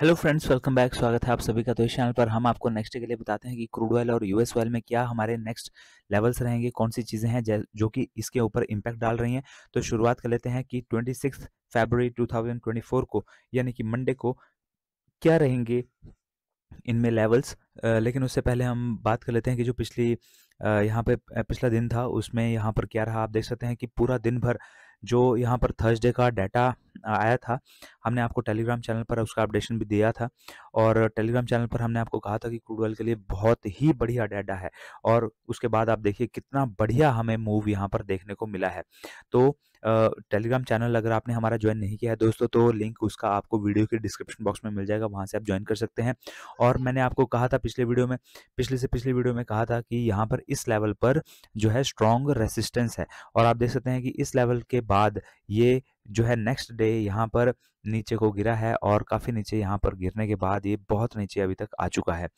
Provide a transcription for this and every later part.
hello friends welcome back स्वागत है आप सभी का तो इस चैनल पर हम आपको नेक्स्ट के लिए बताते हैं कि क्रूड ऑयल और यूएस ऑयल में क्या हमारे नेक्स्ट लेवल्स रहेंगे कौन सी चीज़ें हैं जो कि इसके ऊपर इम्पैक्ट डाल रही हैं तो शुरुआत कर लेते हैं कि ट्वेंटी सिक्स ट्वेंटी 2024 को यानी कि मंडे को क्या रहेंगे इनमें लेवल्स लेकिन उससे पहले हम बात कर लेते हैं कि जो पिछली यहाँ पे पिछला दिन था उसमें यहाँ पर क्या रहा आप देख सकते हैं कि पूरा दिन भर जो यहाँ पर थर्सडे का डाटा आया था हमने आपको टेलीग्राम चैनल पर उसका अपडेशन भी दिया था और टेलीग्राम चैनल पर हमने आपको कहा था कि क्रूड ऑयल के लिए बहुत ही बढ़िया डाटा है और उसके बाद आप देखिए कितना बढ़िया हमें मूव यहाँ पर देखने को मिला है तो टेलीग्राम चैनल अगर आपने हमारा ज्वाइन नहीं किया है दोस्तों तो लिंक उसका आपको वीडियो के डिस्क्रिप्शन बॉक्स में मिल जाएगा वहाँ से आप ज्वाइन कर सकते हैं और मैंने आपको कहा था पिछले वीडियो में पिछले से पिछले वीडियो में कहा था कि यहाँ पर इस लेवल पर जो है स्ट्रॉन्ग रेसिस्टेंस है और आप देख सकते हैं कि इस लेवल के बाद ये जो है नेक्स्ट डे यहाँ पर नीचे को गिरा है और काफ़ी नीचे यहाँ पर गिरने के बाद ये बहुत नीचे अभी तक आ चुका है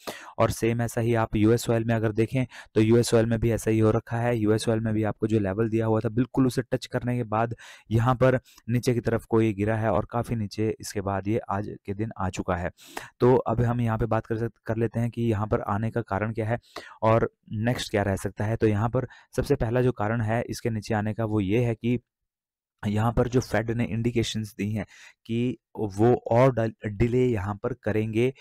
और सेम ऐसा ही आप यूएस ऑयल में अगर देखें तो यूएस ऑयल में भी ऐसा ही हो रखा है यूएस ऑयल में भी आपको जो लेवल दिया हुआ था बिल्कुल उसे टच करने के बाद यहाँ पर नीचे की तरफ को ये गिरा है और काफ़ी नीचे इसके बाद ये आज के दिन आ चुका है तो अब हम यहाँ पर बात कर कर लेते हैं कि यहाँ पर आने का कारण क्या है और नेक्स्ट क्या रह सकता है तो यहाँ पर सबसे पहला जो कारण है इसके नीचे आने का वो ये है कि यहाँ पर जो फेड ने इंडिकेशंस दी हैं कि वो और डिले यहाँ पर करेंगे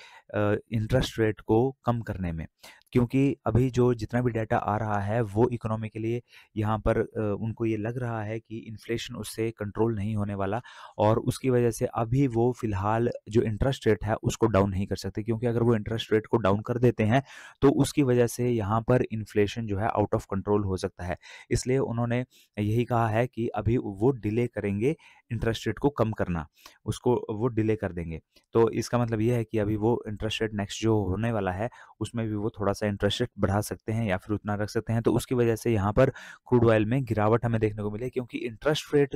इंटरेस्ट रेट को कम करने में क्योंकि अभी जो जितना भी डाटा आ रहा है वो इकोनॉमी के लिए यहाँ पर उनको ये लग रहा है कि इन्फ्लेशन उससे कंट्रोल नहीं होने वाला और उसकी वजह से अभी वो फिलहाल जो इंटरेस्ट रेट है उसको डाउन नहीं कर सकते क्योंकि अगर वो इंटरेस्ट रेट को डाउन कर देते हैं तो उसकी वजह से यहाँ पर इन्फ्लेशन जो है आउट ऑफ कंट्रोल हो सकता है इसलिए उन्होंने यही कहा है कि अभी वो डिले करेंगे इंटरेस्ट रेट को कम करना उसको वो डिले कर देंगे तो इसका मतलब ये है कि अभी वो इंटरेस्ट रेट नेक्स्ट जो होने वाला है उसमें भी वो थोड़ा सा इंटरेस्ट रेट बढ़ा सकते हैं या फिर उतना रख सकते हैं तो उसकी वजह से यहाँ पर क्रूड ऑयल में गिरावट हमें देखने को मिले क्योंकि इंटरेस्ट रेट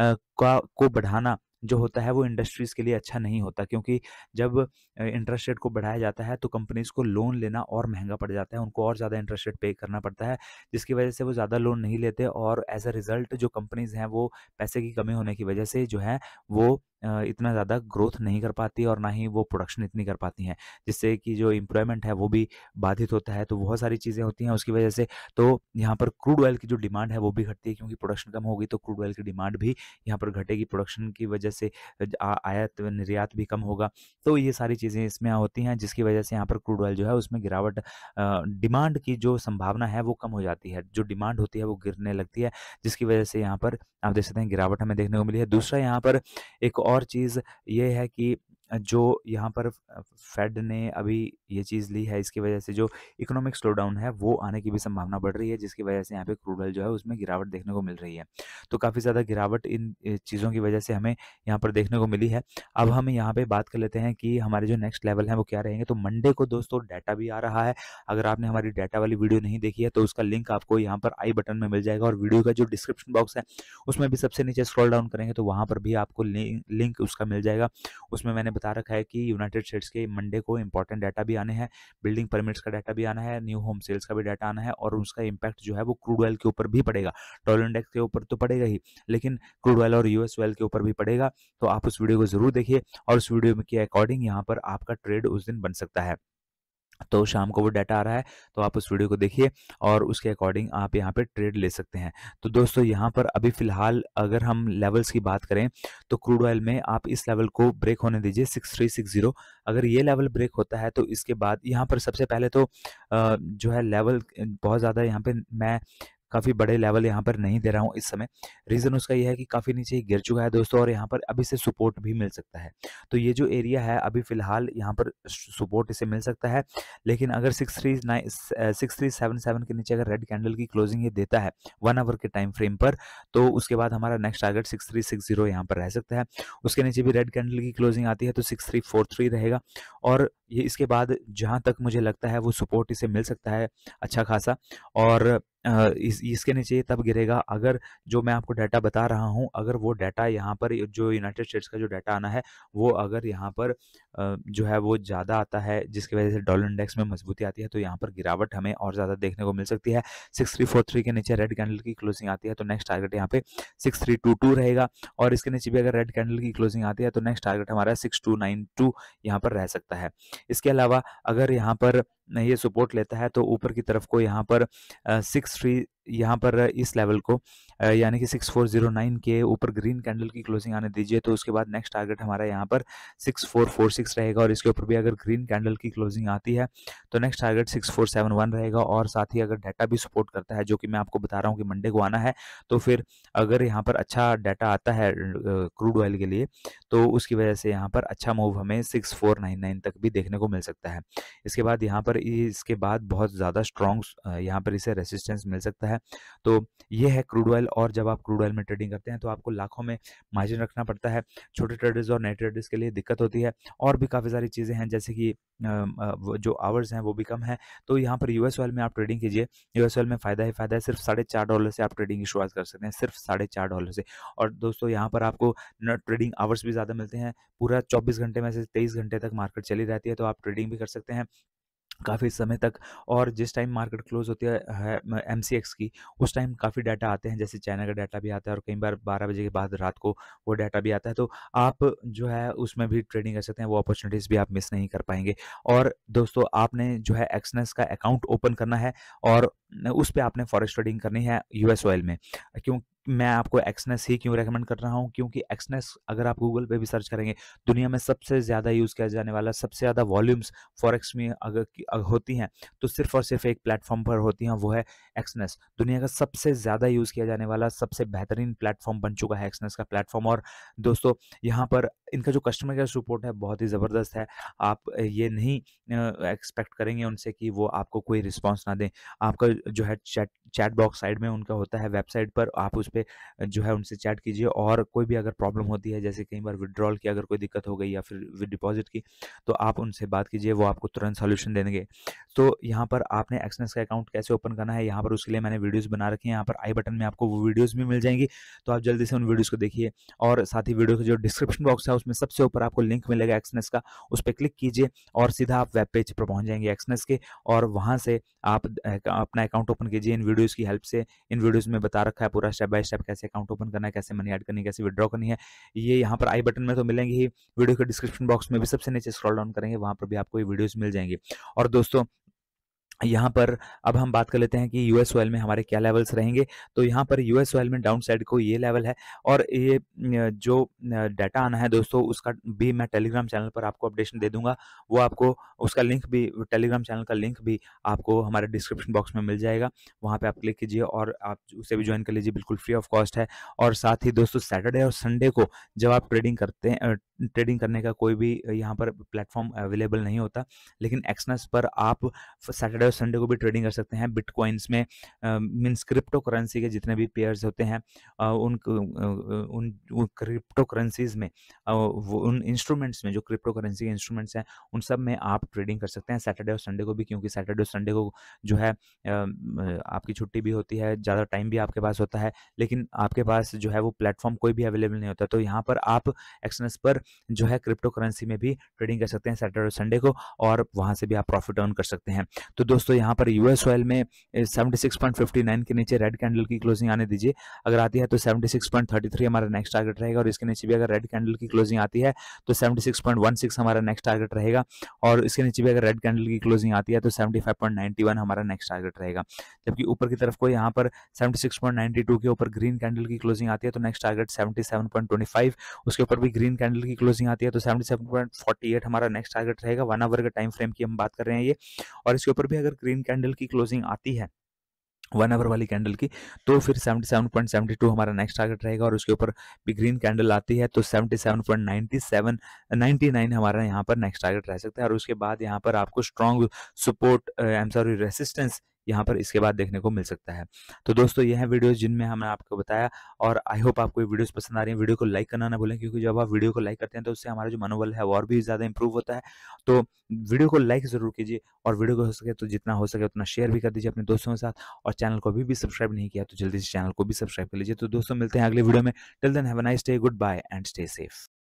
का को बढ़ाना जो होता है वो इंडस्ट्रीज़ के लिए अच्छा नहीं होता क्योंकि जब इंटरेस्ट रेट को बढ़ाया जाता है तो कंपनीज़ को लोन लेना और महंगा पड़ जाता है उनको और ज़्यादा इंटरेस्ट रेट पे करना पड़ता है जिसकी वजह से वो ज़्यादा लोन नहीं लेते और एज अ रिज़ल्ट जो कंपनीज़ हैं वो पैसे की कमी होने की वजह से जो है वो इतना ज़्यादा ग्रोथ नहीं कर पाती और ना ही वो प्रोडक्शन इतनी कर पाती हैं जिससे कि जो एम्प्लॉयमेंट है वो भी बाधित होता है तो बहुत सारी चीज़ें होती हैं उसकी वजह से तो यहाँ पर क्रूड ऑयल की जो डिमांड है वो भी घटती है क्योंकि प्रोडक्शन कम होगी तो क्रूड ऑयल की डिमांड भी यहाँ पर घटेगी प्रोडक्शन की वजह से आयात निर्यात भी कम होगा तो ये सारी चीज़ें इसमें होती हैं जिसकी वजह से यहाँ पर क्रूड ऑयल जो है उसमें गिरावट डिमांड की जो संभावना है वो कम हो जाती है जो डिमांड होती है वो गिरने लगती है जिसकी वजह से यहाँ पर आप देख सकते हैं गिरावट हमें देखने को मिली है दूसरा यहाँ पर एक और चीज़ ये है कि जो यहाँ पर फेड ने अभी ये चीज़ ली है इसकी वजह से जो इकोनॉमिक स्लो डाउन है वो आने की भी संभावना बढ़ रही है जिसकी वजह से यहाँ पे क्रूड ऑयल जो है उसमें गिरावट देखने को मिल रही है तो काफ़ी ज़्यादा गिरावट इन चीज़ों की वजह से हमें यहाँ पर देखने को मिली है अब हम यहाँ पर बात कर लेते हैं कि हमारे जो नेक्स्ट लेवल हैं वो क्या रहेंगे तो मंडे को दोस्तों डाटा भी आ रहा है अगर आपने हमारी डाटा वाली वीडियो नहीं देखी है तो उसका लिंक आपको यहाँ पर आई बटन में मिल जाएगा और वीडियो का जो डिस्क्रिप्शन बॉक्स है उसमें भी सबसे नीचे स्क्रॉल डाउन करेंगे तो वहाँ पर भी आपको लिंक उसका मिल जाएगा उसमें मैंने बता रखा है कि यूनाइटेड स्टेट्स के मंडे को इंपॉर्टेंट डाटा भी आने हैं बिल्डिंग परमिट्स का डाटा भी आना है न्यू होम सेल्स का भी डाटा आना है और उसका इंपैक्ट जो है वो क्रूड ऑयल के ऊपर भी पड़ेगा टॉयल इंडेक्स के ऊपर तो पड़ेगा ही लेकिन क्रूड ऑयल और यूएस ऑयल के ऊपर भी पड़ेगा तो आप उस वीडियो को जरूर देखिए और उस वीडियो के अकॉर्डिंग यहाँ पर आपका ट्रेड उस दिन बन सकता है तो शाम को वो डाटा आ रहा है तो आप उस वीडियो को देखिए और उसके अकॉर्डिंग आप यहाँ पे ट्रेड ले सकते हैं तो दोस्तों यहाँ पर अभी फिलहाल अगर हम लेवल्स की बात करें तो क्रूड ऑयल में आप इस लेवल को ब्रेक होने दीजिए सिक्स थ्री सिक्स जीरो अगर ये लेवल ब्रेक होता है तो इसके बाद यहाँ पर सबसे पहले तो जो है लेवल बहुत ज़्यादा यहाँ पर मैं काफ़ी बड़े लेवल यहाँ पर नहीं दे रहा हूँ इस समय रीज़न उसका यह है कि काफ़ी नीचे गिर चुका है दोस्तों और यहाँ पर अभी से सपोर्ट भी मिल सकता है तो ये जो एरिया है अभी फ़िलहाल यहाँ पर सपोर्ट इसे मिल सकता है लेकिन अगर six three nine six three seven seven के नीचे अगर रेड कैंडल की क्लोजिंग ये देता है वन आवर के टाइम फ्रेम पर तो उसके बाद हमारा next target six three six zero यहाँ पर रह सकता है उसके नीचे भी रेड कैंडल की क्लोजिंग आती है तो सिक्स थ्री फोर थ्री रहेगा और ये इसके बाद जहाँ तक मुझे लगता है वो सपोर्ट इसे मिल सकता है अच्छा खासा और इस इसके नीचे तब गिरेगा अगर जो मैं आपको डाटा बता रहा हूँ अगर वो डाटा यहाँ पर जो यूनाइटेड स्टेट्स का जो डाटा आना है वो अगर यहाँ पर जो है वो ज़्यादा आता है जिसकी वजह से डॉलर इंडेक्स में मजबूती आती है तो यहाँ पर गिरावट हमें और ज़्यादा देखने को मिल सकती है सिक्स थ्री फोर थ्री के नीचे रेड कैंडल की क्लोजिंग आती है तो नेक्स्ट टारगेट यहाँ पे सिक्स थ्री टू टू रहेगा और इसके नीचे भी अगर रेड कैंडल की क्लोजिंग आती है तो नेक्स्ट टारगेट हमारा सिक्स टू नाइन टू यहाँ पर रह सकता है इसके अलावा अगर यहाँ पर ये सपोर्ट लेता है तो ऊपर की तरफ को यहाँ पर सिक्स थ्री यहाँ पर इस लेवल को यानी कि 6409 के ऊपर ग्रीन कैंडल की क्लोजिंग आने दीजिए तो उसके बाद नेक्स्ट टारगेट हमारा यहाँ पर 6446 रहेगा और इसके ऊपर भी अगर ग्रीन कैंडल की क्लोजिंग आती है तो नेक्स्ट टारगेट 6471 रहेगा और साथ ही अगर डाटा भी सपोर्ट करता है जो कि मैं आपको बता रहा हूँ कि मंडे को आना है तो फिर अगर यहाँ पर अच्छा डाटा आता है क्रूड ऑयल के लिए तो उसकी वजह से यहाँ पर अच्छा मूव हमें सिक्स तक भी देखने को मिल सकता है इसके बाद यहाँ पर इसके बाद बहुत ज़्यादा स्ट्रॉन्ग यहाँ पर इसे रेसिस्टेंस मिल सकता है है तो ये है क्रूड ऑयल और जब आप क्रूड ऑयल में ट्रेडिंग करते हैं तो आपको लाखों में मार्जिन रखना पड़ता है छोटे ट्रेडर्स और नए ट्रेडर्स के लिए दिक्कत होती है और भी काफ़ी सारी चीज़ें हैं जैसे कि जो आवर्स हैं वो भी कम है तो यहाँ पर यूएस ऑयल में आप ट्रेडिंग कीजिए यूएस ऑयल में फ़ायदा ही फ़ायदा है सिर्फ साढ़े चार डॉलर से आप ट्रेडिंग की शुरुआत कर सकते हैं सिर्फ साढ़े चार डॉलर से और दोस्तों यहाँ पर आपको ट्रेडिंग आवर्स भी ज़्यादा मिलते हैं पूरा चौबीस घंटे में से तेईस घंटे तक मार्केट चली रहती है तो आप ट्रेडिंग भी कर सकते हैं काफ़ी समय तक और जिस टाइम मार्केट क्लोज होती है, एम सी एक्स की उस टाइम काफ़ी डाटा आते हैं जैसे चाइना का डाटा भी आता है और कई बार बारह बजे के बाद रात को वो डाटा भी आता है तो आप जो है उसमें भी ट्रेडिंग कर सकते हैं वो अपॉर्चुनिटीज़ भी आप मिस नहीं कर पाएंगे और दोस्तों आपने जो है एक्सनेस का अकाउंट ओपन करना है और उस पर आपने फॉरेस्ट ट्रेडिंग करनी है एस ऑयल में क्यों मैं आपको एक्सनेस ही क्यों रेकमेंड कर रहा हूँ क्योंकि एक्सनेस अगर आप गूगल पे भी सर्च करेंगे दुनिया में सबसे ज़्यादा यूज़ किया जाने वाला सबसे ज़्यादा वॉल्यूम्स फॉरेक्स में अगर, अगर होती हैं तो सिर्फ और सिर्फ एक प्लेटफॉर्म पर होती हैं वो है एक्सनेस दुनिया का सबसे ज़्यादा यूज़ किया जाने वाला सबसे बेहतरीन प्लेटफॉर्म बन चुका है एक्सनेस का प्लेटफॉर्म और दोस्तों यहाँ पर इनका जो कस्टमर केयर सपोर्ट है बहुत ही ज़बरदस्त है आप ये नहीं एक्सपेक्ट करेंगे उनसे कि वो आपको कोई रिस्पॉन्स ना दें आपका जो है चैट चैट बॉक्स साइड में उनका होता है वेबसाइट पर आप उस पर जो है उनसे चैट कीजिए और कोई भी अगर प्रॉब्लम होती है जैसे कई बार विड्रॉल की अगर कोई दिक्कत हो गई या फिर डिपॉजिट की तो आप उनसे बात कीजिए वो आपको तुरंत सोल्यूशन देंगे तो यहाँ पर आपने एक्सनेस का अकाउंट कैसे ओपन करना है यहाँ पर उसके लिए मैंने वीडियोज़ बना रखी है यहाँ पर आई बटन में आपको वो वीडियोज़ भी मिल जाएंगी तो आप जल्दी से उन वीडियोज़ को देखिए और साथ ही वीडियो का जो डिस्क्रिप्शन बॉक्स है उसमें सबसे ऊपर आपको लिंक मिलेगा एक्सनेस का उस पर क्लिक कीजिए और सीधा आप वेब पेज पर पहुंच जाएंगे एक्सनेस के और वहाँ से आप अपना अकाउंट ओपन कीजिए इन वीडियोज़ की हेल्प से इन वीडियोज़ में बता रखा है पूरा स्टेप बाय स्टेप कैसे अकाउंट ओपन करना है कैसे मनी ऐड करनी है कैसे विड्रॉ करनी है ये यहाँ पर आई बटन में तो मिलेंगे ही वीडियो के डिस्क्रिप्शन बॉक्स में भी सबसे नीचे स्क्रॉल डाउन करेंगे वहाँ पर भी आपको ये वीडियोज़ मिल जाएंगे और दोस्तों यहाँ पर अब हम बात कर लेते हैं कि यूएस ऑयल में हमारे क्या लेवल्स रहेंगे तो यहाँ पर यूएस ऑयल में डाउन साइड को ये लेवल है और ये जो डाटा आना है दोस्तों उसका भी मैं टेलीग्राम चैनल पर आपको अपडेशन दे दूंगा वो आपको उसका लिंक भी टेलीग्राम चैनल का लिंक भी आपको हमारे डिस्क्रिप्शन बॉक्स में मिल जाएगा वहाँ पर आप क्लिक कीजिए और आप उसे भी ज्वाइन कर लीजिए बिल्कुल फ्री ऑफ कॉस्ट है और साथ ही दोस्तों सैटरडे और संडे को जब आप ट्रेडिंग करते हैं ट्रेडिंग करने का कोई भी यहाँ पर प्लेटफॉर्म अवेलेबल नहीं होता लेकिन एक्सनस पर आप सैटरडे और संडे को भी ट्रेडिंग कर सकते हैं बिटकॉइंस में मीन्स क्रिप्टो करेंसी के जितने भी पेयर्स होते हैं आ, उन उन, उन उन क्रिप्टो करेंसीज में आ, वो उन इंस्ट्रूमेंट्स में जो क्रिप्टो करेंसी के इंस्ट्रूमेंट्स हैं उन सब में आप ट्रेडिंग कर सकते हैं सैटरडे और संडे को भी क्योंकि सैटरडे और संडे को जो है आपकी छुट्टी भी होती है ज़्यादा टाइम भी आपके पास होता है लेकिन आपके पास जो है वो प्लेटफॉर्म कोई भी अवेलेबल नहीं होता तो यहाँ पर आप एक्सनस पर जो है क्रिप्टो करेंसी में भी ट्रेडिंग कर सकते हैं सैटरडे और संडे को और वहाँ से भी आप प्रॉफिट अर्न कर सकते हैं तो दोस्तों दोस्तों यहाँ पर यूएस ऑयल में 76.59 के नीचे रेड कैंडल की क्लोजिंग आने दीजिए अगर आती है तो 76.33 हमारा नेक्स्ट टारगेट रहेगा और इसके नीचे भी अगर रेड कैंडल की क्लोजिंग आती है तो 76.16 हमारा नेक्स्ट टारगेट रहेगा और इसके नीचे भी अगर रेड कैंडल की क्लोजिंग आती है तो सेवेंटी हमारा नेक्स्ट टारगेट रहेगा जबकि ऊपर की तरफ को यहाँ पर सेवेंटी के ऊपर ग्रीन कैंडल की क्लोजिंग आती है तो नेक्स्ट टारगेट सेवेंटी उसके ऊपर भी ग्रीन कैंडल की क्लोजिंग आती है तो सेवेंटी हमारा नेक्स्ट टारगेट रहेगा वन आवर के टाइम फ्रेम की हम बात कर रहे हैं ये और इसके ऊपर भी अगर ग्रीन कैंडल की क्लोजिंग आती है वन आवर वाली कैंडल की तो फिर 77.72 हमारा नेक्स्ट टारगेट रहेगा और उसके ऊपर भी ग्रीन कैंडल आती है तो 77.97 99 हमारा यहाँ पर नेक्स्ट टारगेट रह सकता है और उसके बाद यहाँ पर आपको strong support I am sorry resistance यहाँ पर इसके बाद देखने को मिल सकता है तो दोस्तों यह है वीडियोस जिनमें हमने आपको बताया और आई होप आपको ये वीडियोस पसंद आ रही है वीडियो को लाइक करना ना भूलें क्योंकि जब आप वीडियो को लाइक करते हैं तो उससे हमारा जो मनोबल है वो और भी ज़्यादा इंप्रूव होता है तो वीडियो को लाइक ज़रूर कीजिए और वीडियो को हो सके तो जितना हो सके उतना शेयर भी कर दीजिए अपने दोस्तों के साथ और चैनल को अभी भी सब्सक्राइब नहीं किया तो जल्दी से चैनल को भी सब्सक्राइब कर लीजिए तो दोस्तों मिलते हैं अगले वीडियो में till then have a nice day good bye and stay safe